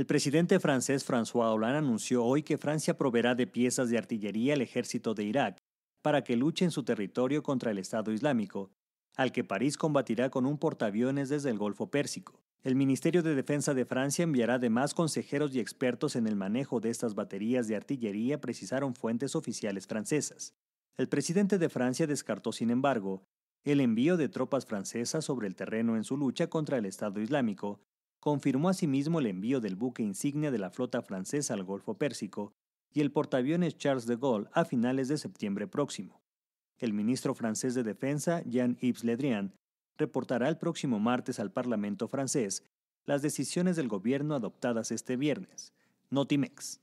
El presidente francés François Hollande anunció hoy que Francia proveerá de piezas de artillería al ejército de Irak para que luche en su territorio contra el Estado Islámico, al que París combatirá con un portaaviones desde el Golfo Pérsico. El Ministerio de Defensa de Francia enviará además consejeros y expertos en el manejo de estas baterías de artillería, precisaron fuentes oficiales francesas. El presidente de Francia descartó, sin embargo, el envío de tropas francesas sobre el terreno en su lucha contra el Estado Islámico, confirmó asimismo el envío del buque insignia de la flota francesa al Golfo Pérsico y el portaaviones Charles de Gaulle a finales de septiembre próximo. El ministro francés de Defensa, Jean-Yves Le Drian, reportará el próximo martes al Parlamento francés las decisiones del gobierno adoptadas este viernes. Notimex.